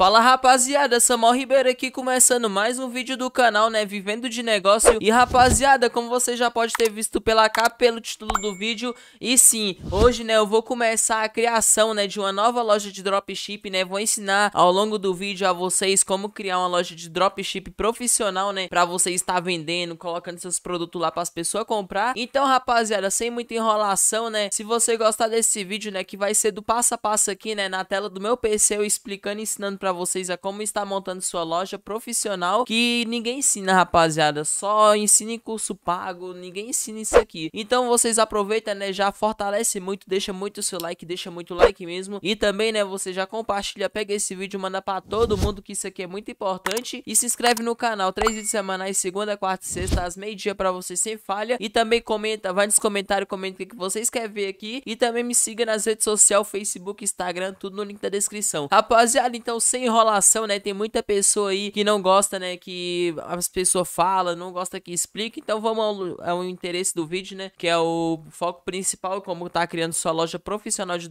Fala rapaziada, Samuel Ribeiro aqui começando mais um vídeo do canal, né, vivendo de negócio E rapaziada, como você já pode ter visto pela capa, pelo título do vídeo E sim, hoje, né, eu vou começar a criação, né, de uma nova loja de dropship, né Vou ensinar ao longo do vídeo a vocês como criar uma loja de dropship profissional, né Pra você estar vendendo, colocando seus produtos lá pras pessoas comprar Então rapaziada, sem muita enrolação, né, se você gostar desse vídeo, né, que vai ser do passo a passo aqui, né, na tela do meu PC Eu explicando e ensinando pra para vocês a é como está montando sua loja profissional, que ninguém ensina, rapaziada. Só ensina em curso pago, ninguém ensina isso aqui. Então vocês aproveita né, já fortalece muito, deixa muito o seu like, deixa muito like mesmo. E também, né, você já compartilha, pega esse vídeo, manda para todo mundo que isso aqui é muito importante. E se inscreve no canal, três vídeos semanais, segunda, quarta e sexta, às meio-dia para você sem falha. E também comenta, vai nos comentários, comenta o que vocês querem ver aqui. E também me siga nas redes sociais, Facebook, Instagram, tudo no link da descrição. Rapaziada, então sem enrolação, né? Tem muita pessoa aí que não gosta, né? Que as pessoas falam, não gosta que explique. Então vamos ao, ao interesse do vídeo, né? Que é o foco principal, como tá criando sua loja profissional de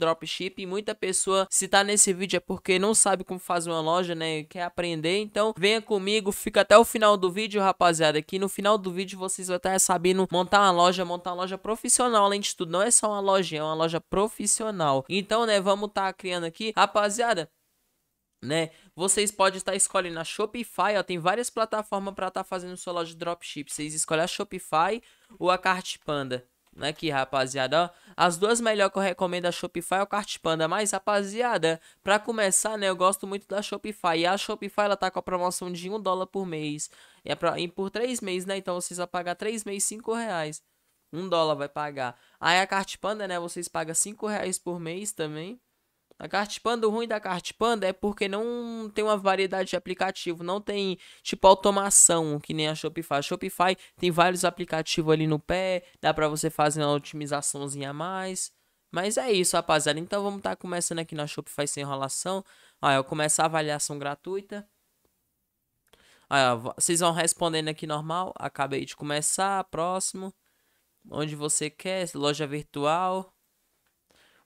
e Muita pessoa, se tá nesse vídeo, é porque não sabe como fazer uma loja, né? Quer aprender. Então venha comigo, fica até o final do vídeo, rapaziada. Que no final do vídeo vocês vão estar sabendo montar uma loja, montar uma loja profissional. Além de tudo, não é só uma loja, é uma loja profissional. Então, né? Vamos tá criando aqui, rapaziada né? Vocês podem estar escolhendo a Shopify, ó, tem várias plataformas para estar tá fazendo sua loja de dropship. Vocês escolhem a Shopify ou a Cartpanda. Né, aqui, rapaziada, ó, as duas melhores que eu recomendo a Shopify é ou a Cartpanda, mas rapaziada, para começar, né, eu gosto muito da Shopify. E a Shopify ela tá com a promoção de 1 dólar por mês. E é para e por 3 meses, né? Então vocês vão pagar 3 meses 5 reais. 1 dólar vai pagar. Aí a Cartpanda, né, vocês pagam 5 reais por mês também. A cartipanda o ruim da cartipanda é porque não tem uma variedade de aplicativo, não tem tipo automação, que nem a Shopify. A Shopify tem vários aplicativos ali no pé, dá para você fazer uma otimizaçãozinha a mais. Mas é isso, rapaziada. Então vamos estar tá começando aqui na Shopify sem enrolação. Aí eu começo a avaliação gratuita. Aí, vocês vão respondendo aqui normal. Acabei de começar. Próximo. Onde você quer? Loja virtual.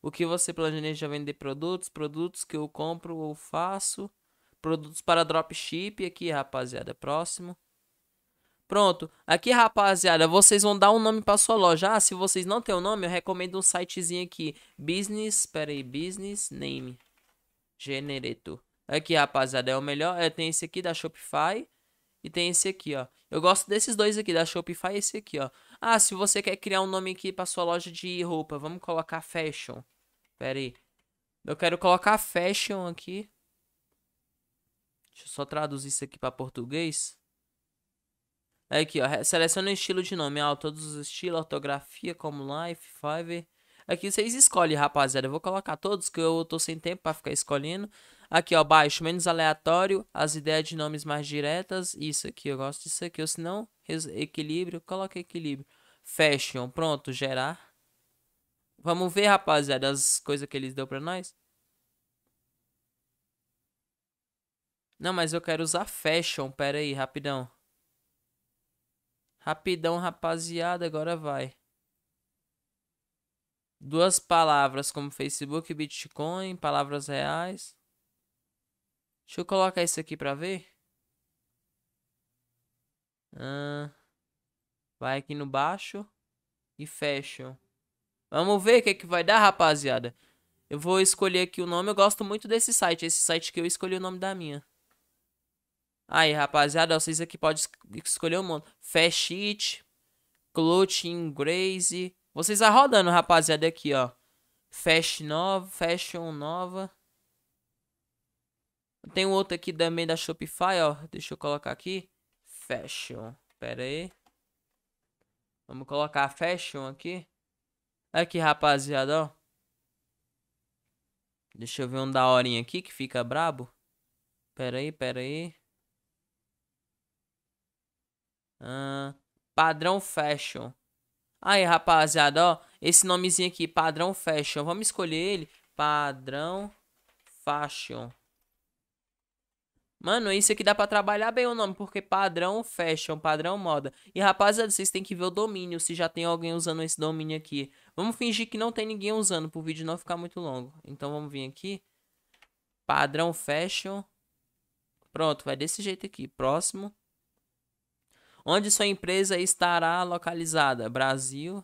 O que você planeja vender produtos, produtos que eu compro ou faço, produtos para dropship aqui, rapaziada, é próximo. Pronto, aqui rapaziada, vocês vão dar um nome para sua loja. Ah, se vocês não têm o um nome, eu recomendo um sitezinho aqui, business, pera aí, business name generator. Aqui, rapaziada, é o melhor. É, tem esse aqui da Shopify e tem esse aqui, ó. Eu gosto desses dois aqui, da Shopify e esse aqui, ó. Ah, se você quer criar um nome aqui para sua loja de roupa, vamos colocar fashion. Pera aí. Eu quero colocar fashion aqui. Deixa eu só traduzir isso aqui para português. Aqui, ó. Seleciona o estilo de nome. Ah, todos os estilos, ortografia, como life, fiverr. Aqui vocês escolhem, rapaziada. Eu vou colocar todos, que eu tô sem tempo para ficar escolhendo. Aqui, ó, baixo, menos aleatório, as ideias de nomes mais diretas. Isso aqui, eu gosto disso aqui. Ou se não, equilíbrio, coloca equilíbrio. Fashion, pronto, gerar. Vamos ver, rapaziada, as coisas que eles deu pra nós. Não, mas eu quero usar fashion. Pera aí, rapidão. Rapidão, rapaziada, agora vai. Duas palavras como Facebook, Bitcoin, palavras reais. Deixa eu colocar isso aqui pra ver. Ah, vai aqui no baixo e fashion. Vamos ver o que, é que vai dar, rapaziada. Eu vou escolher aqui o nome. Eu gosto muito desse site. Esse site que eu escolhi o nome da minha. Aí, rapaziada, vocês aqui podem escolher um monte. Fast It, Clothing Graze. Vocês vão rodando, rapaziada, aqui, ó. Fashion Nova, Fashion Nova. Tem um outro aqui também da Shopify, ó. Deixa eu colocar aqui. Fashion. Pera aí. Vamos colocar Fashion aqui. Aqui, rapaziada, ó. Deixa eu ver um da horinha aqui que fica brabo. Pera aí, pera aí. Ah, padrão Fashion. Aí, rapaziada, ó. Esse nomezinho aqui, Padrão Fashion. Vamos escolher ele. Padrão Fashion. Mano, isso aqui dá pra trabalhar bem o nome, porque padrão fashion, padrão moda. E rapaziada, vocês têm que ver o domínio, se já tem alguém usando esse domínio aqui. Vamos fingir que não tem ninguém usando para o vídeo não ficar muito longo. Então vamos vir aqui. Padrão fashion. Pronto, vai desse jeito aqui. Próximo. Onde sua empresa estará localizada? Brasil.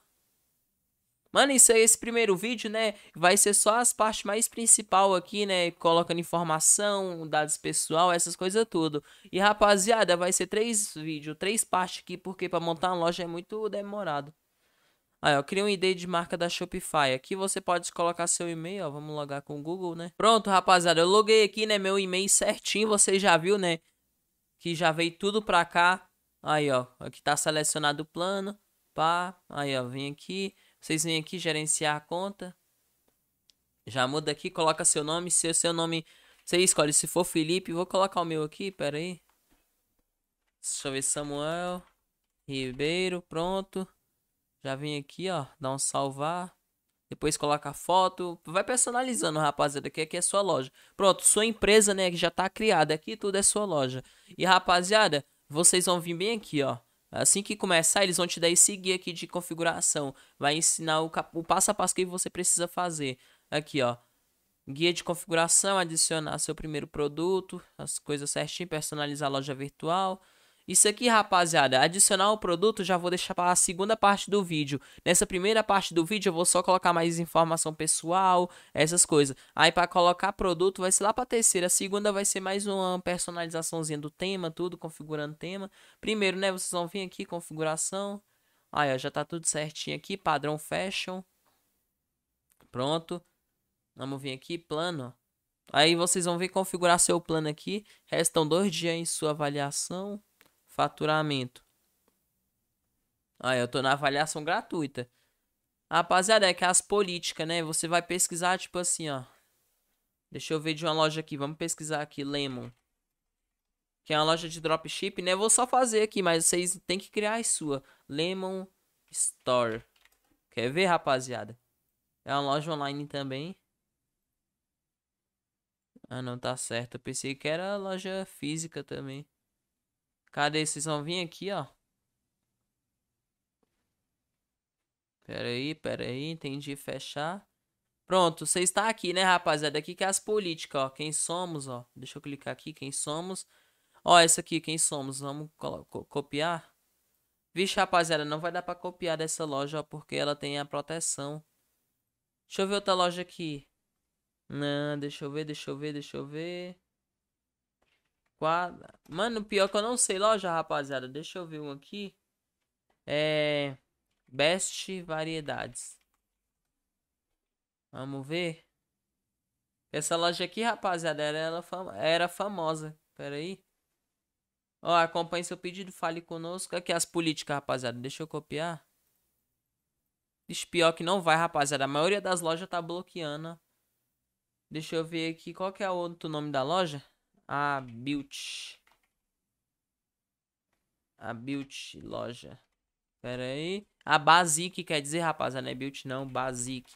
Mano, isso aí, esse primeiro vídeo, né? Vai ser só as partes mais principal aqui, né? Colocando informação, dados pessoal, essas coisas tudo. E rapaziada, vai ser três vídeos, três partes aqui, porque para montar uma loja é muito demorado. Aí, ó, cria um ID de marca da Shopify. Aqui você pode colocar seu e-mail, ó, vamos logar com o Google, né? Pronto, rapaziada, eu loguei aqui, né, meu e-mail certinho, você já viu, né? Que já veio tudo pra cá. Aí, ó, aqui tá selecionado o plano, pá. Aí, ó, vem aqui, vocês vêm aqui gerenciar a conta. Já muda aqui, coloca seu nome, se o seu nome... Você escolhe, se for Felipe, vou colocar o meu aqui, pera aí. Deixa eu ver, Samuel Ribeiro, pronto. Já vem aqui, ó, dá um salvar. Depois coloca a foto. Vai personalizando, rapaziada, que aqui é sua loja. Pronto, sua empresa, né, que já tá criada. Aqui tudo é sua loja. E, rapaziada, vocês vão vir bem aqui, ó. Assim que começar, eles vão te dar esse guia aqui de configuração. Vai ensinar o, o passo a passo que você precisa fazer. Aqui, ó. Guia de configuração, adicionar seu primeiro produto, as coisas certinho, personalizar a loja virtual. Isso aqui, rapaziada, adicionar o produto já vou deixar para a segunda parte do vídeo. Nessa primeira parte do vídeo eu vou só colocar mais informação pessoal, essas coisas. Aí para colocar produto vai ser lá para terceira, a segunda vai ser mais uma personalizaçãozinha do tema, tudo, configurando tema. Primeiro, né, vocês vão vir aqui, configuração. Aí, ó, já tá tudo certinho aqui, padrão fashion. Pronto. Vamos vir aqui, plano. Aí vocês vão vir configurar seu plano aqui. Restam dois dias em sua avaliação. Faturamento. Aí, eu tô na avaliação gratuita. Rapaziada, é que as políticas, né? Você vai pesquisar, tipo assim, ó. Deixa eu ver de uma loja aqui. Vamos pesquisar aqui, Lemon. Que é uma loja de dropship, né? Eu vou só fazer aqui, mas vocês têm que criar a sua. Lemon Store. Quer ver, rapaziada? É uma loja online também. Ah, não tá certo. Eu pensei que era loja física também. Cadê? Vocês vão vir aqui, ó. Pera aí, pera aí. Entendi. Fechar. Pronto, você está aqui, né, rapaziada? Aqui que é as políticas, ó. Quem somos, ó. Deixa eu clicar aqui, quem somos. Ó, essa aqui, quem somos. Vamos co copiar. Vixe, rapaziada, não vai dar pra copiar dessa loja, ó, porque ela tem a proteção. Deixa eu ver outra loja aqui. Não, deixa eu ver, deixa eu ver, deixa eu ver. Quadra. Mano, pior que eu não sei loja, rapaziada. Deixa eu ver um aqui. É. Best variedades. Vamos ver. Essa loja aqui, rapaziada, era, ela fam... era famosa. Pera aí. Ó, acompanhe seu pedido, fale conosco. Aqui as políticas, rapaziada. Deixa eu copiar. Ixi, pior que não vai, rapaziada. A maioria das lojas tá bloqueando. Deixa eu ver aqui. Qual que é o outro nome da loja? A build. A build loja. Pera aí. A basic quer dizer, rapaziada, não é build não, basic.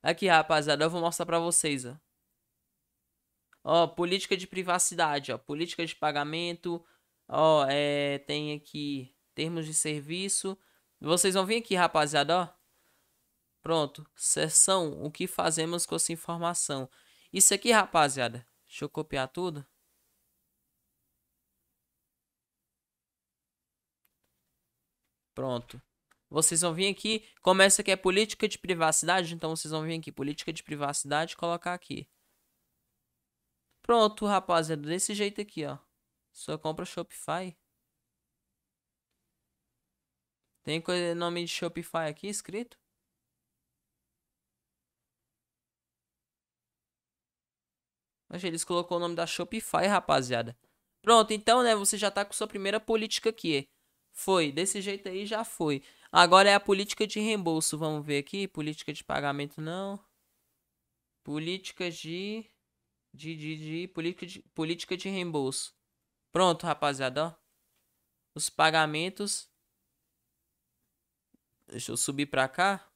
Aqui, rapaziada, eu vou mostrar pra vocês, ó. Ó, política de privacidade, ó. Política de pagamento. Ó, é, tem aqui termos de serviço. Vocês vão vir aqui, rapaziada, ó. Pronto. sessão o que fazemos com essa informação? Isso aqui, rapaziada. Deixa eu copiar tudo. Pronto. Vocês vão vir aqui, começa aqui é política de privacidade, então vocês vão vir aqui, política de privacidade, colocar aqui. Pronto, rapaziada, desse jeito aqui, ó. Só compra Shopify. Tem nome de Shopify aqui escrito? Mas eles colocou o nome da Shopify, rapaziada. Pronto, então, né, você já tá com sua primeira política aqui. Foi, desse jeito aí já foi. Agora é a política de reembolso, vamos ver aqui. Política de pagamento não. Política de... De, de, de, política de, política de reembolso. Pronto, rapaziada, ó. Os pagamentos. Deixa eu subir pra cá.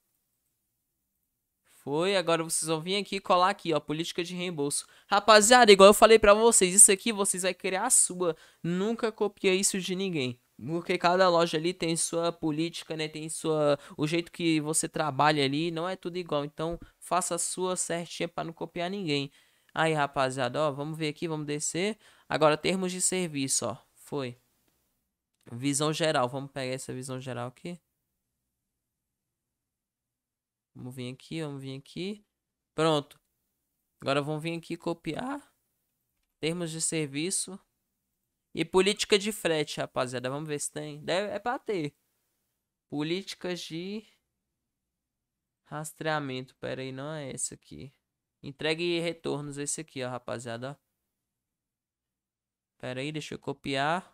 Foi, agora vocês vão vir aqui e colar aqui, ó, política de reembolso. Rapaziada, igual eu falei pra vocês, isso aqui vocês vai criar a sua. Nunca copia isso de ninguém. Porque cada loja ali tem sua política, né? Tem sua. O jeito que você trabalha ali, não é tudo igual. Então, faça a sua certinha para não copiar ninguém. Aí, rapaziada, ó, vamos ver aqui, vamos descer. Agora, termos de serviço, ó. Foi. Visão geral, vamos pegar essa visão geral aqui. Vamos vir aqui, vamos vir aqui. Pronto. Agora vamos vir aqui copiar. Termos de serviço. E política de frete, rapaziada. Vamos ver se tem. Deve, é pra ter. Políticas de rastreamento. Pera aí, não é esse aqui. Entrega e retornos, é esse aqui, ó, rapaziada. Pera aí, deixa eu copiar.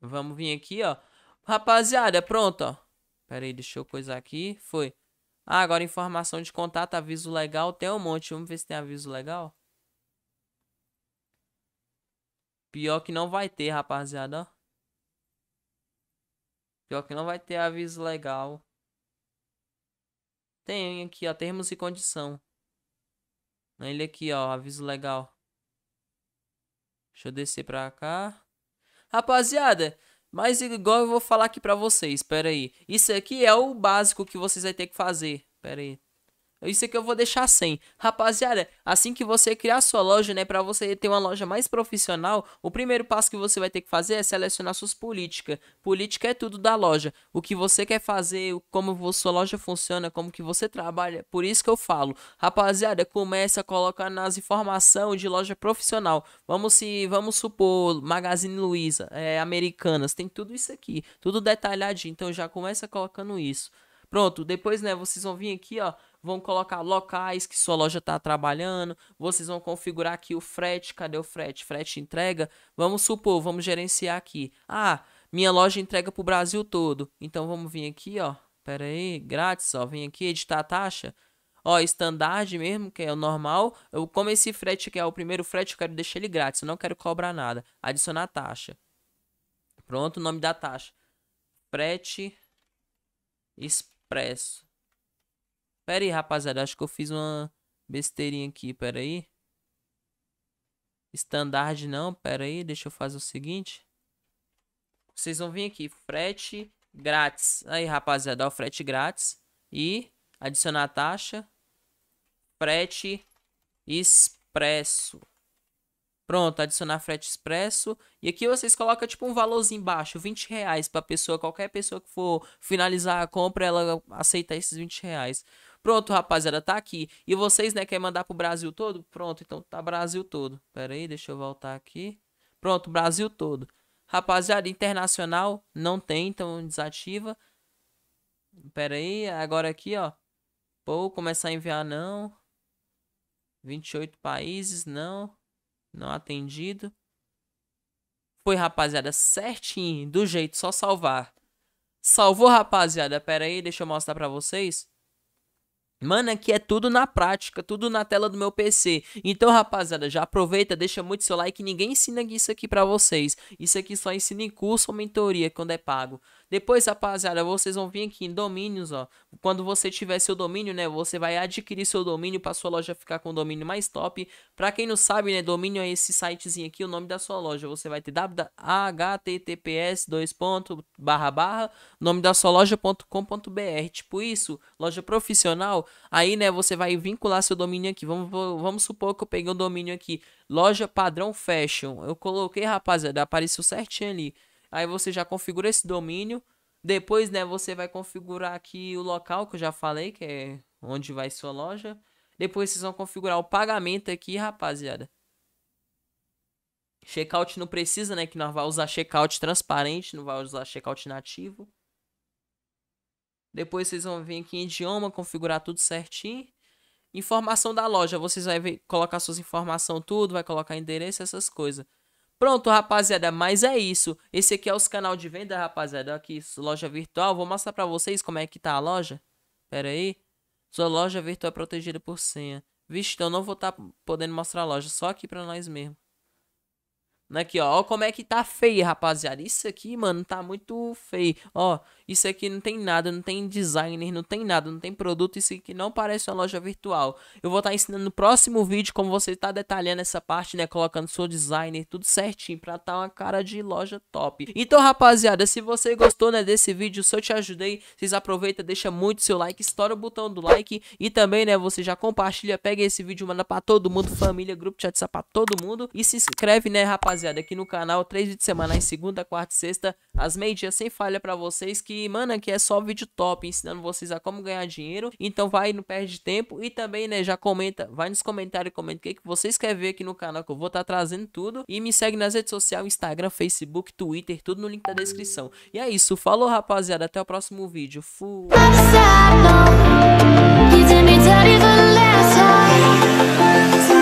Vamos vir aqui, ó. Rapaziada, pronto, ó. Pera aí, deixa eu coisar aqui. Foi. Ah, agora informação de contato, aviso legal. Tem um monte. Vamos ver se tem aviso legal. Pior que não vai ter, rapaziada, ó. Pior que não vai ter aviso legal. Tem aqui, ó, termos e condição. Ele aqui, ó, aviso legal. Deixa eu descer pra cá. Rapaziada, mas igual eu vou falar aqui pra vocês, espera aí. Isso aqui é o básico que vocês vão ter que fazer. Pera aí. É isso aqui eu vou deixar sem. Rapaziada, assim que você criar sua loja, né, para você ter uma loja mais profissional, o primeiro passo que você vai ter que fazer é selecionar suas políticas. Política é tudo da loja. O que você quer fazer, como sua loja funciona, como que você trabalha. Por isso que eu falo, rapaziada, começa a colocar nas informações de loja profissional. Vamos se, vamos supor, Magazine Luiza, é, Americanas, tem tudo isso aqui, tudo detalhadinho. Então já começa colocando isso. Pronto, depois, né, vocês vão vir aqui, ó, vão colocar locais que sua loja está trabalhando, vocês vão configurar aqui o frete, cadê o frete? Frete entrega? Vamos supor, vamos gerenciar aqui. Ah, minha loja entrega para o Brasil todo. Então vamos vir aqui, ó. Pera aí, grátis, ó. Vim aqui editar a taxa. Ó, standard mesmo, que é o normal. Eu, como esse frete aqui é o primeiro frete, eu quero deixar ele grátis. Eu não quero cobrar nada. Adicionar taxa. Pronto, o nome da taxa. Frete expresso. Pera aí, rapaziada. Acho que eu fiz uma besteirinha aqui. Pera aí. Standard não. Pera aí. Deixa eu fazer o seguinte. Vocês vão vir aqui. Frete grátis. Aí, rapaziada. Ó, frete grátis. E adicionar a taxa. Frete expresso. Pronto, adicionar frete expresso. E aqui vocês colocam tipo um valorzinho baixo, 20 reais pra pessoa, qualquer pessoa que for finalizar a compra, ela aceita esses 20 reais. Pronto, rapaziada, tá aqui. E vocês, né, querem mandar pro Brasil todo? Pronto, então tá Brasil todo. Pera aí, deixa eu voltar aqui. Pronto, Brasil todo. Rapaziada, internacional não tem, então desativa. Pera aí, agora aqui, ó. Pô, começar a enviar não. 28 países, não. Não atendido. Foi, rapaziada, certinho, do jeito, só salvar. Salvou, rapaziada. Pera aí, deixa eu mostrar pra vocês. Mano, aqui é, é tudo na prática, tudo na tela do meu PC. Então, rapaziada, já aproveita, deixa muito seu like. Ninguém ensina isso aqui pra vocês. Isso aqui só ensina em curso ou mentoria, quando é pago. Depois, rapaziada, vocês vão vir aqui em domínios, ó. Quando você tiver seu domínio, né, você vai adquirir seu domínio pra sua loja ficar com o domínio mais top. Pra quem não sabe, né, domínio é esse sitezinho aqui, o nome da sua loja. Você vai ter https dois ponto, barra, barra, nome da sua loja.com.br. Tipo isso, loja profissional Aí, né, você vai vincular seu domínio aqui. Vamos, vamos supor que eu peguei um domínio aqui. Loja padrão fashion. Eu coloquei, rapaziada, apareceu certinho ali. Aí você já configura esse domínio. Depois, né, você vai configurar aqui o local que eu já falei, que é onde vai sua loja. Depois vocês vão configurar o pagamento aqui, rapaziada. Checkout não precisa, né? Que nós vamos usar checkout transparente, não vai usar checkout nativo. Depois vocês vão vir aqui em idioma, configurar tudo certinho. Informação da loja, vocês vão colocar suas informações tudo, vai colocar endereço, essas coisas. Pronto, rapaziada, mas é isso. Esse aqui é os canal de venda, rapaziada. Aqui, loja virtual. Vou mostrar pra vocês como é que tá a loja. Pera aí. Sua loja virtual é protegida por senha. Vixe, então não vou estar tá podendo mostrar a loja. Só aqui pra nós mesmo. Aqui, ó. Ó como é que tá feio, rapaziada. Isso aqui, mano, tá muito feio. Ó, isso aqui não tem nada, não tem designer, não tem nada, não tem produto, isso aqui não parece uma loja virtual. Eu vou estar tá ensinando no próximo vídeo como você está detalhando essa parte, né? Colocando seu designer, tudo certinho, pra estar tá uma cara de loja top. Então, rapaziada, se você gostou, né, desse vídeo, se eu te ajudei, vocês aproveita, deixa muito seu like, estoura o botão do like e também, né, você já compartilha, pega esse vídeo, manda pra todo mundo, família, grupo de WhatsApp é pra todo mundo e se inscreve, né, rapaziada, aqui no canal, três vídeos semanais, segunda, quarta e sexta, às meio-dia, sem falha pra vocês que mano, aqui é só vídeo top ensinando vocês a como ganhar dinheiro. Então vai, não perde tempo. E também, né, já comenta, vai nos comentários e comenta o que, que vocês querem ver aqui no canal, que eu vou estar tá trazendo tudo. E me segue nas redes sociais, Instagram, Facebook, Twitter, tudo no link da descrição. E é isso, falou rapaziada, até o próximo vídeo. Fui! He